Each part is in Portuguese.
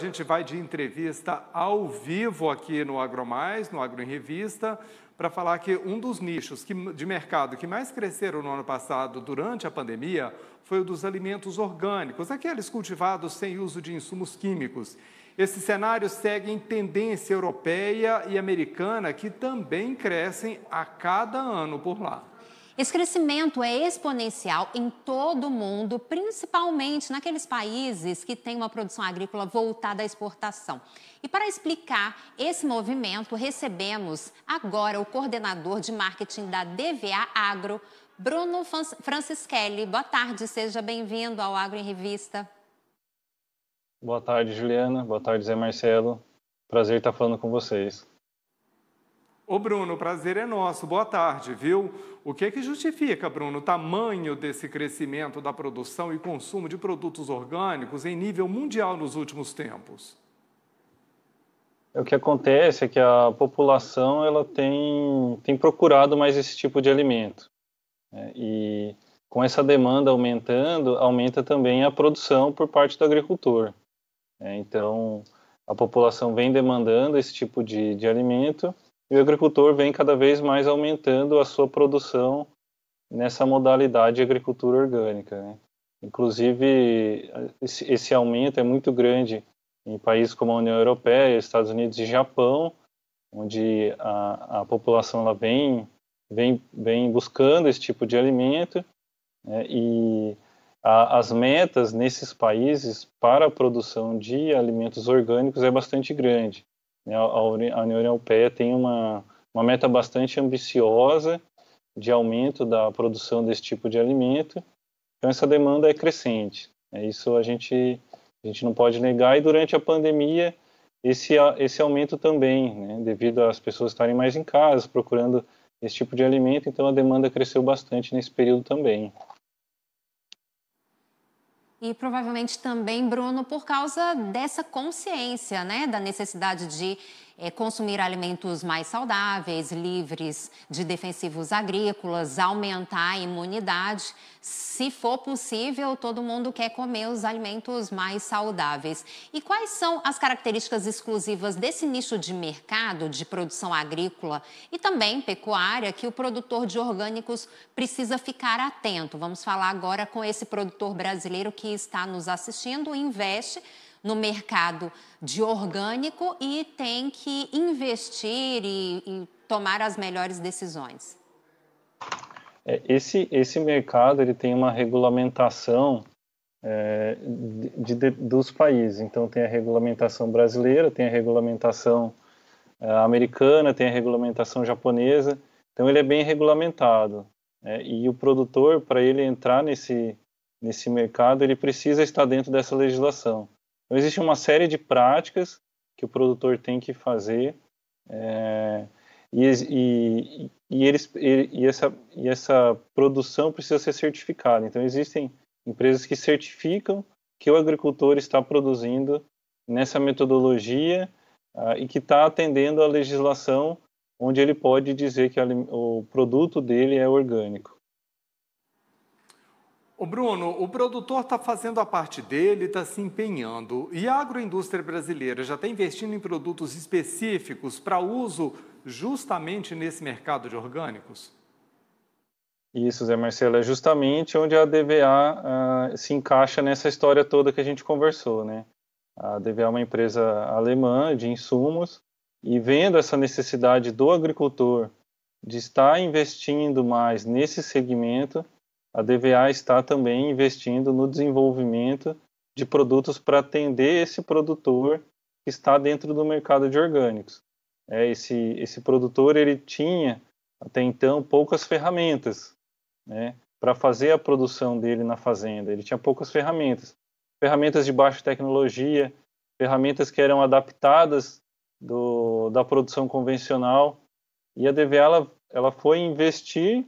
A gente vai de entrevista ao vivo aqui no AgroMais, no Agro em Revista, para falar que um dos nichos que, de mercado que mais cresceram no ano passado durante a pandemia foi o dos alimentos orgânicos, aqueles cultivados sem uso de insumos químicos. Esse cenário segue em tendência europeia e americana, que também crescem a cada ano por lá. Esse crescimento é exponencial em todo o mundo, principalmente naqueles países que têm uma produção agrícola voltada à exportação. E para explicar esse movimento, recebemos agora o coordenador de marketing da DVA Agro, Bruno Francischelli. Boa tarde, seja bem-vindo ao Agro em Revista. Boa tarde, Juliana. Boa tarde, Zé Marcelo. Prazer estar falando com vocês. Ô Bruno, o prazer é nosso, boa tarde, viu? O que é que justifica, Bruno, o tamanho desse crescimento da produção e consumo de produtos orgânicos em nível mundial nos últimos tempos? É o que acontece é que a população ela tem, tem procurado mais esse tipo de alimento. Né? E com essa demanda aumentando, aumenta também a produção por parte do agricultor. Né? Então, a população vem demandando esse tipo de, de alimento e o agricultor vem cada vez mais aumentando a sua produção nessa modalidade de agricultura orgânica. Né? Inclusive, esse aumento é muito grande em países como a União Europeia, Estados Unidos e Japão, onde a, a população lá vem, vem, vem buscando esse tipo de alimento né? e a, as metas nesses países para a produção de alimentos orgânicos é bastante grande. Né? A União Europeia tem uma, uma meta bastante ambiciosa de aumento da produção desse tipo de alimento. Então essa demanda é crescente. É isso a gente a gente não pode negar e durante a pandemia esse esse aumento também, né? devido às pessoas estarem mais em casa procurando esse tipo de alimento, então a demanda cresceu bastante nesse período também. E provavelmente também, Bruno, por causa dessa consciência, né, da necessidade de é, consumir alimentos mais saudáveis, livres de defensivos agrícolas, aumentar a imunidade. Se for possível, todo mundo quer comer os alimentos mais saudáveis. E quais são as características exclusivas desse nicho de mercado de produção agrícola e também pecuária que o produtor de orgânicos precisa ficar atento? Vamos falar agora com esse produtor brasileiro que está nos assistindo, investe no mercado de orgânico e tem que investir e, e tomar as melhores decisões? É, esse, esse mercado ele tem uma regulamentação é, de, de, dos países. Então, tem a regulamentação brasileira, tem a regulamentação é, americana, tem a regulamentação japonesa. Então, ele é bem regulamentado. É, e o produtor, para ele entrar nesse, nesse mercado, ele precisa estar dentro dessa legislação. Então, existe uma série de práticas que o produtor tem que fazer é, e, e, e, eles, e, essa, e essa produção precisa ser certificada. Então, existem empresas que certificam que o agricultor está produzindo nessa metodologia ah, e que está atendendo à legislação onde ele pode dizer que a, o produto dele é orgânico. O Bruno, o produtor está fazendo a parte dele, está se empenhando. E a agroindústria brasileira já está investindo em produtos específicos para uso justamente nesse mercado de orgânicos? Isso, Zé Marcelo, é justamente onde a DVA uh, ah, se encaixa nessa história toda que a gente conversou, né? A DVA é uma empresa alemã de insumos e vendo essa necessidade do agricultor de estar investindo mais nesse segmento, a DVA está também investindo no desenvolvimento de produtos para atender esse produtor que está dentro do mercado de orgânicos. É, esse, esse produtor ele tinha até então poucas ferramentas né, para fazer a produção dele na fazenda. Ele tinha poucas ferramentas, ferramentas de baixa tecnologia, ferramentas que eram adaptadas do, da produção convencional. E a DVA ela, ela foi investir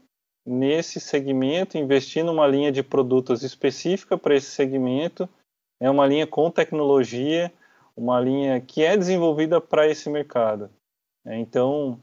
nesse segmento, investir numa linha de produtos específica para esse segmento, é uma linha com tecnologia, uma linha que é desenvolvida para esse mercado. É, então,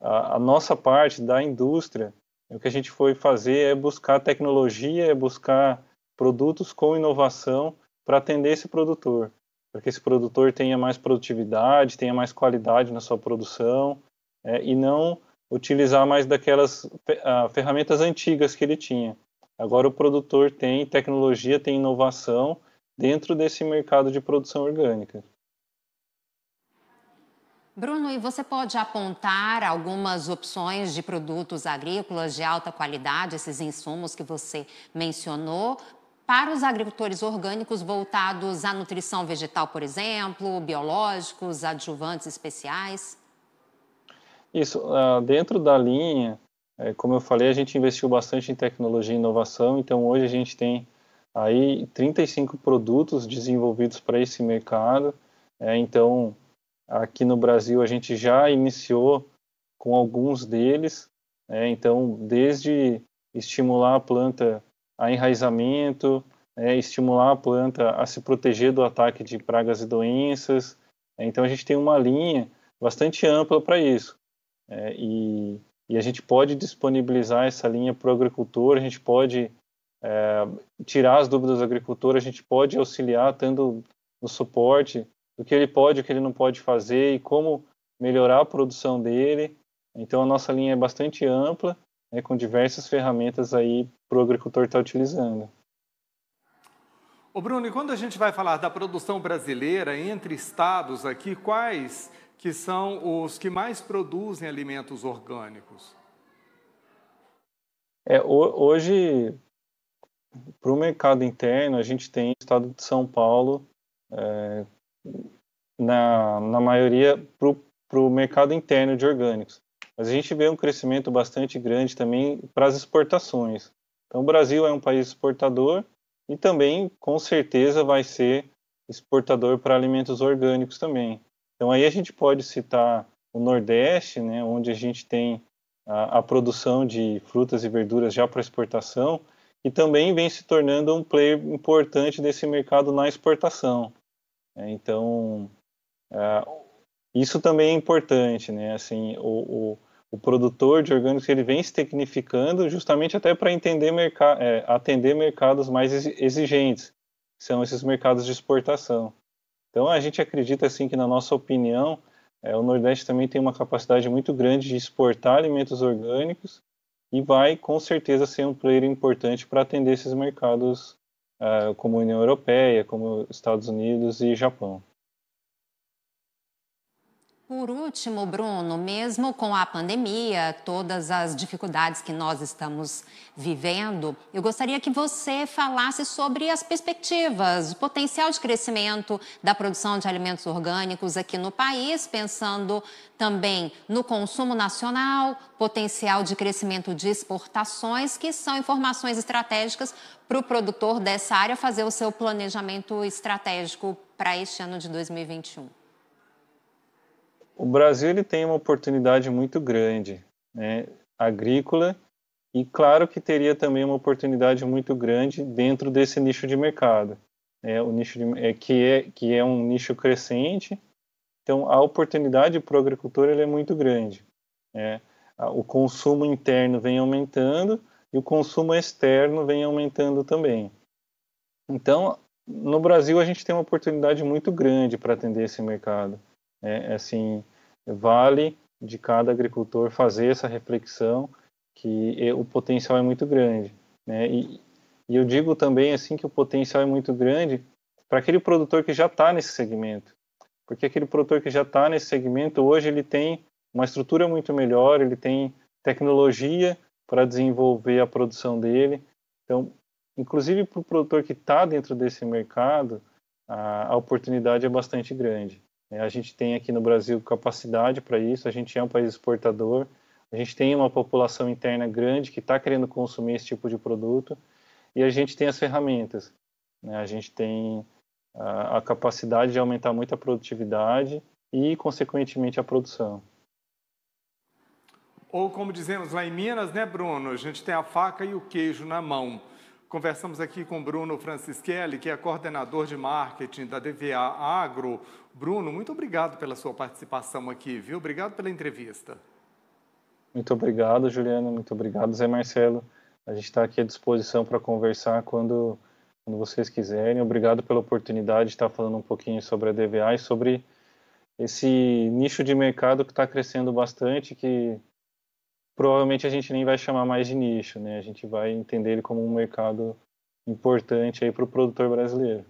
a, a nossa parte da indústria, o que a gente foi fazer é buscar tecnologia, é buscar produtos com inovação para atender esse produtor, para que esse produtor tenha mais produtividade, tenha mais qualidade na sua produção, é, e não utilizar mais daquelas ah, ferramentas antigas que ele tinha. Agora o produtor tem tecnologia, tem inovação dentro desse mercado de produção orgânica. Bruno, e você pode apontar algumas opções de produtos agrícolas de alta qualidade, esses insumos que você mencionou, para os agricultores orgânicos voltados à nutrição vegetal, por exemplo, biológicos, adjuvantes especiais? Isso, ah, dentro da linha, é, como eu falei, a gente investiu bastante em tecnologia e inovação, então hoje a gente tem aí 35 produtos desenvolvidos para esse mercado. É, então, aqui no Brasil, a gente já iniciou com alguns deles, é, então, desde estimular a planta a enraizamento, estimular a planta a se proteger do ataque de pragas e doenças. Então, a gente tem uma linha bastante ampla para isso. É, e, e, a gente pode disponibilizar essa linha para o agricultor, a gente pode é, tirar as dúvidas do agricultor, a gente pode auxiliar, tendo no suporte do que ele pode, o que ele não pode fazer e como melhorar a produção dele. Então a nossa linha é bastante ampla, né, com diversas ferramentas aí para o agricultor estar tá utilizando. O Bruno, e quando a gente vai falar da produção brasileira entre estados aqui, quais que são os que mais produzem alimentos orgânicos? É, hoje, para o mercado interno, a gente tem o estado de São Paulo, é, na, na maioria, para o mercado interno de orgânicos. Mas a gente vê um crescimento bastante grande também para as exportações. Então, o Brasil é um país exportador e também, com certeza, vai ser exportador para alimentos orgânicos também. Então aí a gente pode citar o Nordeste, né, onde a gente tem a, a produção de frutas e verduras já para exportação e também vem se tornando um player importante desse mercado na exportação. Né. Então, isso também é importante, né? Assim, o, o, o produtor de orgânicos ele vem se tecnificando justamente até para entender mercado, é, atender mercados mais exigentes, que são esses mercados de exportação. Então a gente acredita assim que na nossa opinião é, o Nordeste também tem uma capacidade muito grande de exportar alimentos orgânicos e vai com certeza ser um player importante para atender esses mercados uh, como União Europeia, como Estados Unidos e Japão. Por último, Bruno, mesmo com a pandemia, todas as dificuldades que nós estamos vivendo, eu gostaria que você falasse sobre as perspectivas, o potencial de crescimento da produção de alimentos orgânicos aqui no país, pensando também no consumo nacional, potencial de crescimento de exportações, que são informações estratégicas para o produtor dessa área fazer o seu planejamento estratégico para este ano de 2021 o Brasil ele tem uma oportunidade muito grande, né, agrícola, e claro que teria também uma oportunidade muito grande dentro desse nicho de mercado, né, o nicho de, é, que, é, que é um nicho crescente, então a oportunidade para o agricultor ele é muito grande. Né, o consumo interno vem aumentando e o consumo externo vem aumentando também. Então, no Brasil a gente tem uma oportunidade muito grande para atender esse mercado. É, assim, vale de cada agricultor fazer essa reflexão que o potencial é muito grande, né? E, e eu digo também assim que o potencial é muito grande para aquele produtor que já está nesse segmento, porque aquele produtor que já está nesse segmento hoje ele tem uma estrutura muito melhor, ele tem tecnologia para desenvolver a produção dele. Então, inclusive para o produtor que está dentro desse mercado, a, a oportunidade é bastante grande. Né? A gente tem aqui no Brasil capacidade para isso, a gente é um país exportador, a gente tem uma população interna grande que está querendo consumir esse tipo de produto e a gente tem as ferramentas. Né? A gente tem a, a capacidade de aumentar muito a produtividade e, consequentemente, a produção. Ou como dizemos lá em Minas, né, Bruno? A gente tem a faca e o queijo na mão. Conversamos aqui com Bruno Francischelli, que é coordenador de marketing da DVA Agro. Bruno, muito obrigado pela sua participação aqui, viu? Obrigado pela entrevista. Muito obrigado, Juliana. Muito obrigado, Zé Marcelo. A gente está aqui à disposição para conversar quando, quando vocês quiserem. Obrigado pela oportunidade de estar falando um pouquinho sobre a DVA e sobre esse nicho de mercado que está crescendo bastante, que provavelmente a gente nem vai chamar mais de nicho, né? A gente vai entender ele como um mercado importante aí para o produtor brasileiro.